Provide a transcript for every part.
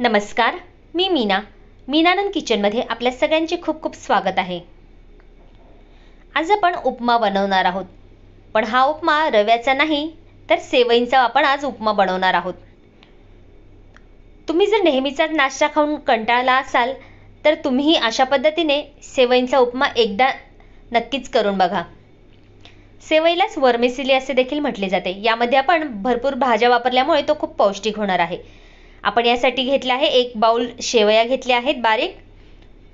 नमस्कार मी मीना मीनानंद किचनमध्ये आपल्या सगळ्यांचे खूप खूप स्वागत आहे आज आपण उपमा बनवणार आहोत पण हा उपमा रव्याचा नाही तर सेवईंचा आपण आज उपमा बनवणार आहोत तुम्ही जर नेहमीचाच नाश्ता खाऊन कंटाळला असाल तर तुम्ही अशा पद्धतीने सेवईंचा उपमा एकदा नक्कीच करून बघा सेवईलाच वर्मेसिली असे देखील म्हटले जाते यामध्ये आपण भरपूर भाज्या वापरल्यामुळे तो खूप पौष्टिक होणार आहे आपण यासाठी घेतलं आहे एक बाऊल शेवया घेतल्या आहेत बारीक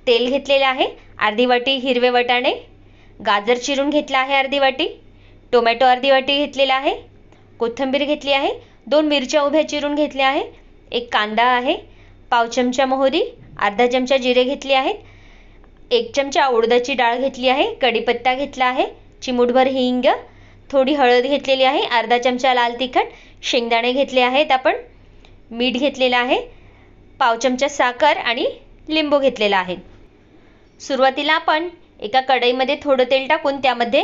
तेल घेतलेलं आहे अर्धी वाटी हिरवे वटाणे गाजर चिरून घेतला आहे अर्धी वाटी टोमॅटो अर्धी वाटी घेतलेला आहे कोथिंबीर घेतली आहे दोन मिरच्या उभ्या चिरून घेतल्या आहे एक कांदा आहे पाव चमचा मोहरी अर्धा चमचा जिरे घेतले आहेत एक चमचा उडदाची डाळ घेतली आहे कढीपत्ता घेतला आहे चिमूटभर हिंग थोडी हळद घेतलेली आहे अर्धा चमचा लाल तिखट शेंगदाणे घेतले आहेत आपण मीठ घेतलेलं आहे पाव चमचा साखर आणि लिंबू घेतलेला आहे सुरुवातीला आपण एका कढईमध्ये थोडं तेल टाकून त्यामध्ये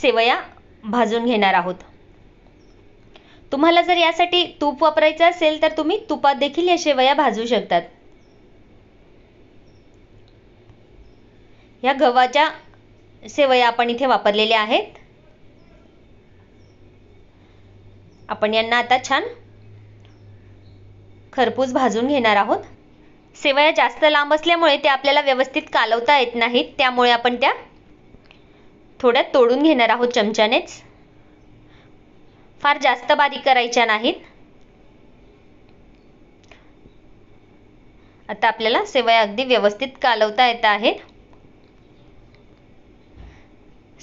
सेवया भाजून घेणार आहोत तुम्हाला जर यासाठी तूप वापरायचं असेल तर तुम्ही तुपात देखील या शेवया भाजू शकतात ह्या गव्हाच्या सेवया आपण इथे वापरलेल्या आहेत आपण यांना आता छान खरपूस भाजून घेणार आहोत शेवया जास्त लांब असल्यामुळे त्या आपल्याला व्यवस्थित कालवता येत नाहीत त्यामुळे आपण त्या थोड्या तोडून घेणार आहोत चमच्यानेच फार जास्त बारीक करायच्या नाहीत आता आपल्याला सेवया अगदी व्यवस्थित कालवता येत आहेत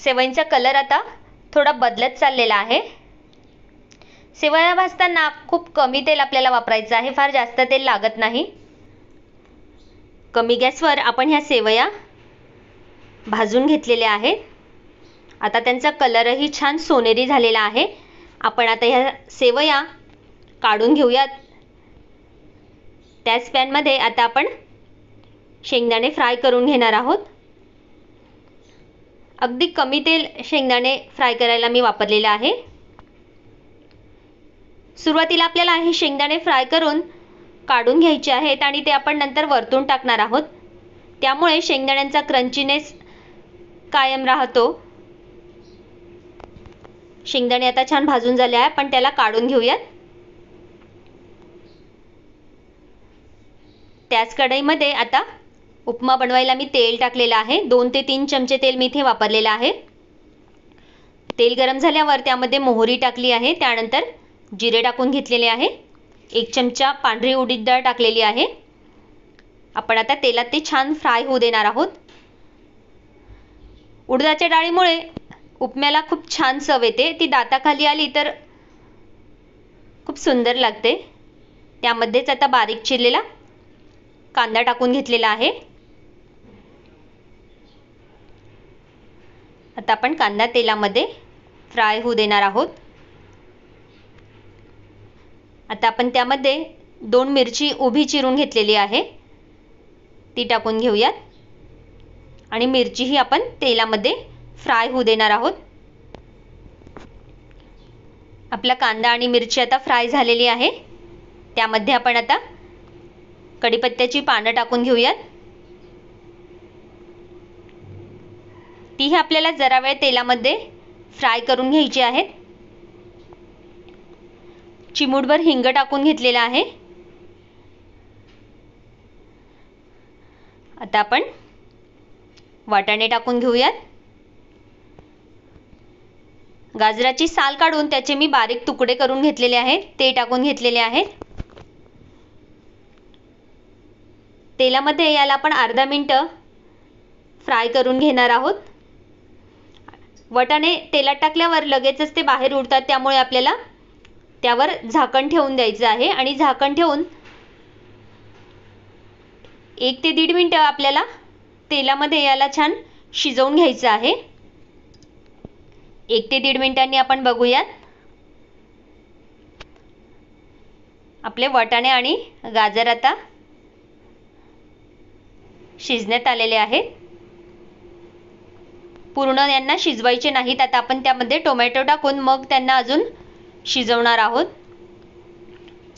शेवयांचा कलर आता थोडा बदलत चाललेला आहे शेवया भाजताना खूप कमी तेल आपल्याला वापरायचं आहे फार जास्त तेल लागत नाही कमी गॅसवर आपण ह्या सेवया भाजून घेतलेल्या आहेत आता त्यांचा कलरही छान सोनेरी झालेला आहे आपण आता ह्या सेवया काढून घेऊयात त्याच पॅनमध्ये आता आपण शेंगदाणे फ्राय करून घेणार आहोत अगदी कमी तेल शेंगदाणे फ्राय करायला मी वापरलेलं आहे सुरुवातीला आपल्याला हे शेंगदाणे फ्राय करून काढून घ्यायचे आहेत आणि ते आपण नंतर वरतून टाकणार आहोत त्यामुळे शेंगदाण्यांचा क्रंचीनेस कायम राहतो शेंगदाणे आता छान भाजून झाले आहे पण त्याला काढून घेऊयात त्याच कढईमध्ये आता उपमा बनवायला मी तेल टाकलेलं आहे दोन ते तीन चमचे तेल मी इथे वापरलेलं आहे तेल गरम झाल्यावर त्यामध्ये मोहरी टाकली आहे त्यानंतर जिरे टाकून घेतलेले आहे एक चमचा पांढरी उडीद डाळ टाकलेली आहे आपण आता तेलात ते छान फ्राय होऊ देणार आहोत उडदाच्या डाळीमुळे उपम्याला खूप छान चव येते ती दाताखाली आली तर खूप सुंदर लागते त्यामध्येच आता बारीक चिरलेला कांदा टाकून घेतलेला आहे आता आपण कांदा तेलामध्ये फ्राय होऊ देणार आहोत आता आपण त्यामध्ये दोन मिरची उभी चिरून घेतलेली आहे ती टाकून घेऊयात आणि मिरची ही आपण तेलामध्ये फ्राय होऊ देणार आहोत आपला कांदा आणि मिरची आता फ्राय झालेली आहे त्यामध्ये आपण आता कढीपत्त्याची पानं टाकून घेऊयात तीही आपल्याला जरा वेळ तेलामध्ये फ्राय करून घ्यायची आहेत चिमूटभर हिंग टाकून घेतलेला आहे आता आपण वाटाणे टाकून घेऊयात गाजराची साल काढून त्याचे मी बारीक तुकडे करून घेतलेले आहेत ते टाकून घेतलेले आहेत तेलामध्ये याला आपण अर्धा मिनटं फ्राय करून घेणार आहोत वटाणे तेलात टाकल्यावर लगेचच ते बाहेर उडतात त्यामुळे आपल्याला त्यावर झाकण ठेवून द्यायचं आहे आणि झाकण ठेवून एक ते दीड मिनिट आपल्याला तेलामध्ये याला छान शिजवून घ्यायचं आहे एक ते दीड मिनिटांनी आपण बघूयात आपले वटाणे आणि गाजर आता शिजण्यात आलेले आहेत पूर्ण यांना शिजवायचे नाहीत आता आपण त्यामध्ये टोमॅटो टाकून मग त्यांना अजून शिजवणार आहोत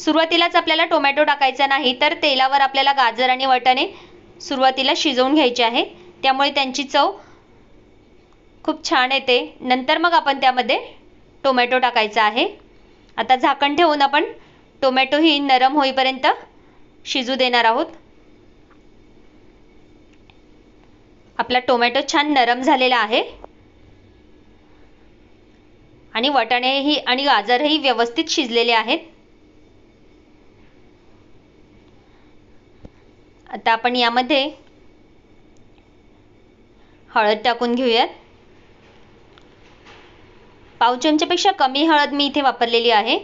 सुरुवातीलाच आपल्याला टोमॅटो टाकायचा नाही तर तेलावर आपल्याला गाजर आणि वटाणे सुरुवातीला शिजवून घ्यायचे आहे त्यामुळे त्यांची चव खूप छान येते नंतर मग आपण त्यामध्ये टोमॅटो टाकायचा आहे आता झाकण ठेवून आपण टोमॅटो ही नरम होईपर्यंत शिजू देणार आहोत आपला टोमॅटो छान नरम झालेला आहे आणि वटाणेही आणि गाजरही व्यवस्थित शिजलेले आहेत आता आपण यामध्ये हळद टाकून घेऊयात पाव चमच्यापेक्षा कमी हळद मी इथे वापरलेली आहे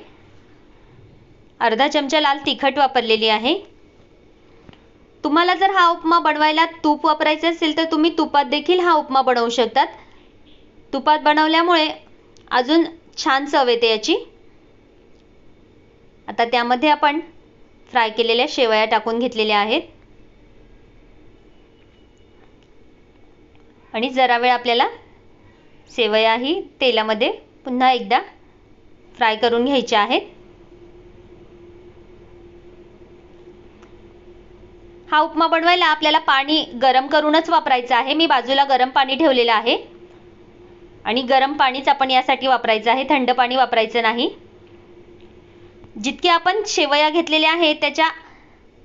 अर्धा चमचा लाल तिखट वापरलेली आहे तुम्हाला जर हा उपमा बनवायला तूप वापरायचं असेल तर तुम्ही तुपात देखील हा उपमा बनवू शकतात तुपात बनवल्यामुळे अजून छान चव येते याची आता त्यामध्ये आपण फ्राय केलेल्या शेवया टाकून घेतलेल्या आहेत आणि जरा वेळ आपल्याला शेवया ही तेलामध्ये पुन्हा एकदा फ्राय करून घ्यायच्या आहेत हा उपमा बनवायला आपल्याला पाणी गरम करूनच वापरायचं आहे मी बाजूला गरम पाणी ठेवलेलं आहे आणि गरम पाणीच आपण यासाठी वापरायचं आहे थंड पाणी वापरायचं नाही जितके आपण शेवया घेतलेल्या आहेत त्याच्या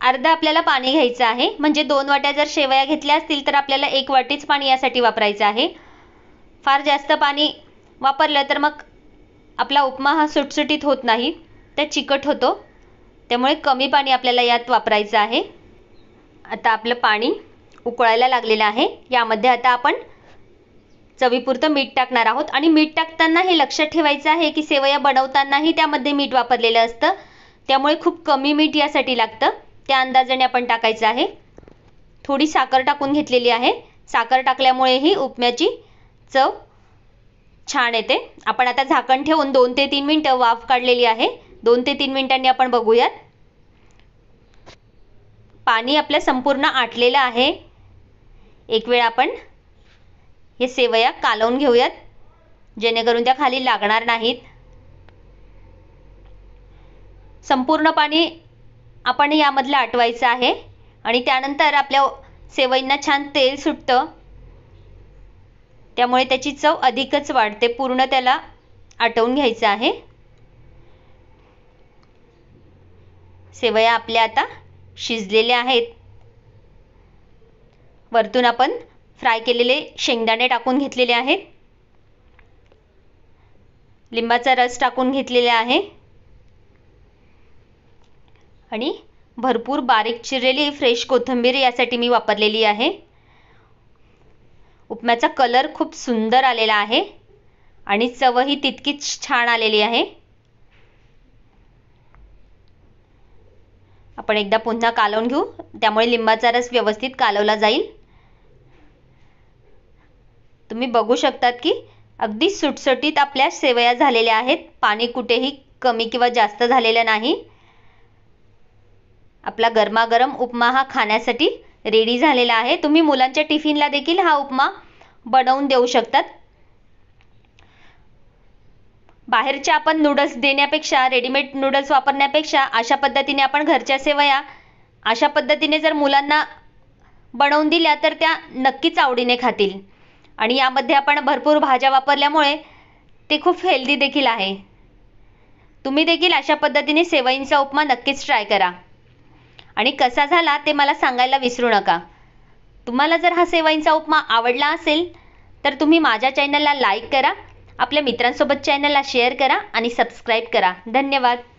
अर्धा आपल्याला पाणी घ्यायचं आहे म्हणजे दोन वाट्या जर शेवया घेतल्या असतील तर आपल्याला एक वाटीच पाणी यासाठी वापरायचं आहे फार जास्त पाणी वापरलं तर मग आपला उपमा हा सुटसुटीत होत नाही तर चिकट होतो त्यामुळे कमी पाणी आपल्याला यात वापरायचं आहे आता आपलं पाणी उकळायला लागलेलं आहे यामध्ये आता आपण चवीपुरतं मीठ टाकणार आहोत आणि मीठ टाकताना हे लक्षात ठेवायचं आहे की सेवया बनवतानाही त्यामध्ये मीठ वापरलेलं असतं त्यामुळे खूप कमी मीठ यासाठी लागतं त्या अंदाजाने आपण टाकायचं आहे थोडी साखर टाकून घेतलेली आहे साखर टाकल्यामुळेही उपम्याची चव छान येते आपण आता झाकण ठेवून दोन ते तीन मिनिटं वाफ काढलेली आहे दोन ते तीन मिनिटांनी आपण बघूयात पाणी आपलं संपूर्ण आटलेलं आहे एक वेळ आपण हे सेवया कालवून घेऊयात जेणेकरून त्या खाली लागणार नाहीत संपूर्ण पाणी आपण यामधलं आटवायचं आहे आणि त्यानंतर आपल्या सेवईंना छान तेल सुटतं त्यामुळे त्याची चव अधिकच वाढते पूर्ण त्याला आटवून घ्यायचं आहे सेवया आपल्या आता शिजलेल्या आहेत वरतून आपण फ्राय केलेले शेंगदाणे टाकून घेतलेले आहेत लिंबाचा रस टाकून घेतलेला आहे आणि भरपूर बारीक चिरलेली फ्रेश कोथिंबीर यासाठी मी वापरलेली आहे उपम्याचा कलर खूप सुंदर आलेला आहे आणि चवही तितकीच छान आलेली आहे आपण एकदा पुन्हा कालवून घेऊ त्यामुळे लिंबाचा रस व्यवस्थित कालवला जाईल तुम्ही बघू शकतात की अगदी सुटसुटीत आपल्या सेवया झालेल्या आहेत पाणी कुठेही कमी किंवा जास्त झालेलं नाही आपला गरमागरम उपमा हा खाण्यासाठी रेडी झालेला आहे तुम्ही मुलांच्या टिफिनला देखील हा उपमा बनवून देऊ शकतात बाहेरच्या आपण नूडल्स देण्यापेक्षा रेडीमेड नूडल्स वापरण्यापेक्षा अशा पद्धतीने आपण घरच्या सेवया अशा पद्धतीने जर मुलांना बनवून दिल्या तर त्या नक्कीच आवडीने खातील आणि यामध्ये आपण भरपूर भाज्या वापरल्यामुळे ते खूप हेल्दी देखील आहे तुम्ही देखील अशा पद्धतीने सेवईंचा उपमा नक्कीच ट्राय करा आणि कसा झाला ते मला सांगायला विसरू नका तुम्हाला जर हा सेवईंचा उपमा आवडला असेल तर तुम्ही माझ्या चॅनलला लाईक करा आपल्या मित्रांसोबत चॅनलला शेअर करा आणि सबस्क्राईब करा धन्यवाद